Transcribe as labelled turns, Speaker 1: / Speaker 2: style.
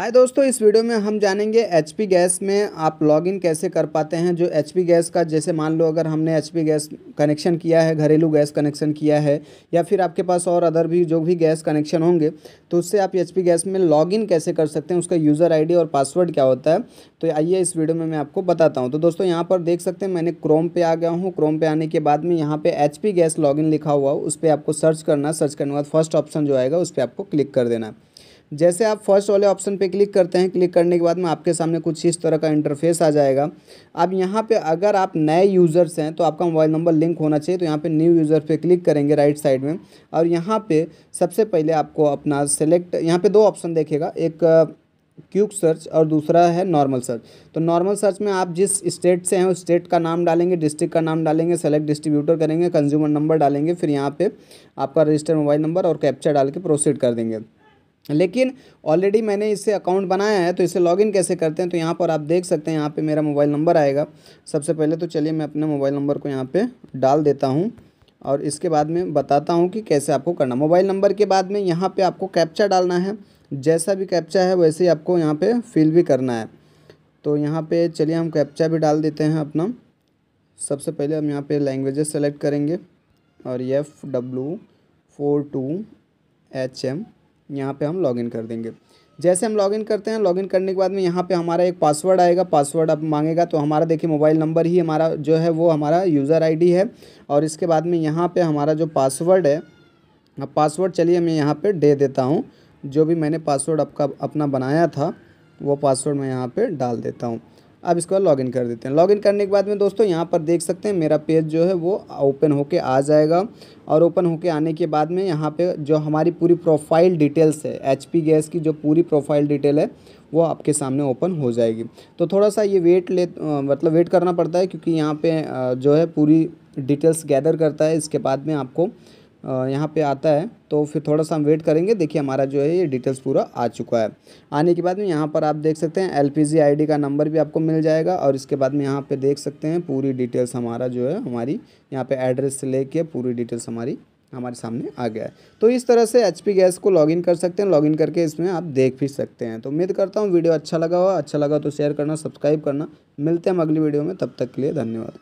Speaker 1: हाय दोस्तों इस वीडियो में हम जानेंगे एच गैस में आप लॉगिन कैसे कर पाते हैं जो एच गैस का जैसे मान लो अगर हमने एच गैस कनेक्शन किया है घरेलू गैस कनेक्शन किया है या फिर आपके पास और अदर भी जो भी गैस कनेक्शन होंगे तो उससे आप एच गैस में लॉगिन कैसे कर सकते हैं उसका यूज़र आई और पासवर्ड क्या होता है तो आइए इस वीडियो में मैं आपको बताता हूँ तो दोस्तों यहाँ पर देख सकते हैं मैंने क्रोम पर आ गया हूँ क्रोम पर आने के बाद में यहाँ पर एच गैस लॉगिन लिखा हुआ उस पर आपको सर्च करना सर्च करने के बाद फर्स्ट ऑप्शन जो आएगा उस पर आपको क्लिक कर देना जैसे आप फर्स्ट वाले ऑप्शन पे क्लिक करते हैं क्लिक करने के बाद में आपके सामने कुछ इस तरह का इंटरफेस आ जाएगा अब यहाँ पे अगर आप नए यूज़र्स हैं तो आपका मोबाइल नंबर लिंक होना चाहिए तो यहाँ पे न्यू यूज़र पे क्लिक करेंगे राइट साइड में और यहाँ पे सबसे पहले आपको अपना सेलेक्ट यहाँ पे दो ऑप्शन देखेगा एक क्यूक सर्च और दूसरा है नॉर्मल सर्च तो नॉर्मल सर्च में आप जिस स्टेट से हैं उस स्टेट का नाम डालेंगे डिस्ट्रिक्ट का नाम डालेंगे सेलेक्ट डिस्ट्रीब्यूटर करेंगे कंज्यूमर नंबर डालेंगे फिर यहाँ पे आपका रजिस्टर्ड मोबाइल नंबर और कैप्चर डाल के प्रोसीड कर देंगे लेकिन ऑलरेडी मैंने इससे अकाउंट बनाया है तो इसे लॉगिन कैसे करते हैं तो यहाँ पर आप देख सकते हैं यहाँ पे मेरा मोबाइल नंबर आएगा सबसे पहले तो चलिए मैं अपने मोबाइल नंबर को यहाँ पे डाल देता हूँ और इसके बाद में बताता हूँ कि कैसे आपको करना मोबाइल नंबर के बाद में यहाँ पर आपको कैप्चा डालना है जैसा भी कैप्चा है वैसे ही आपको यहाँ पर फिल भी करना है तो यहाँ पर चलिए हम कैप्चा भी डाल देते हैं अपना सबसे पहले हम यहाँ पर लैंग्वेजेस सेलेक्ट करेंगे और F W four two H M यहाँ पे हम लॉगिन कर देंगे जैसे हम लॉगिन करते हैं लॉगिन करने के बाद में यहाँ पे हमारा एक पासवर्ड आएगा पासवर्ड अब मांगेगा तो हमारा देखिए मोबाइल नंबर ही हमारा जो है वो हमारा यूज़र आईडी है और इसके बाद में यहाँ पे हमारा जो पासवर्ड है अब पासवर्ड चलिए मैं यहाँ पे दे देता हूँ जो भी मैंने पासवर्ड आपका अपना बनाया था वो पासवर्ड मैं यहाँ पर डाल देता हूँ अब इसके बाद लॉगिन कर देते हैं लॉगिन करने के बाद में दोस्तों यहाँ पर देख सकते हैं मेरा पेज जो है वो ओपन होके आ जाएगा और ओपन होके आने के बाद में यहाँ पे जो हमारी पूरी प्रोफाइल डिटेल्स है एच गैस की जो पूरी प्रोफाइल डिटेल है वो आपके सामने ओपन हो जाएगी तो थोड़ा सा ये वेट ले मतलब वेट करना पड़ता है क्योंकि यहाँ पर जो है पूरी डिटेल्स गैदर करता है इसके बाद में आपको यहाँ पे आता है तो फिर थोड़ा सा हम वेट करेंगे देखिए हमारा जो है ये डिटेल्स पूरा आ चुका है आने के बाद में यहाँ पर आप देख सकते हैं एलपीजी आईडी का नंबर भी आपको मिल जाएगा और इसके बाद में यहाँ पे देख सकते हैं पूरी डिटेल्स हमारा जो है हमारी यहाँ पे एड्रेस से लेके पूरी डिटेल्स हमारी हमारे सामने आ गया है तो इस तरह से एच गैस को लॉगिन कर सकते हैं लॉगिन करके इसमें आप देख भी सकते हैं तो उम्मीद करता हूँ वीडियो अच्छा लगा हो अच्छा लगा तो शेयर करना सब्सक्राइब करना मिलते हैं हम अगली वीडियो में तब तक के लिए धन्यवाद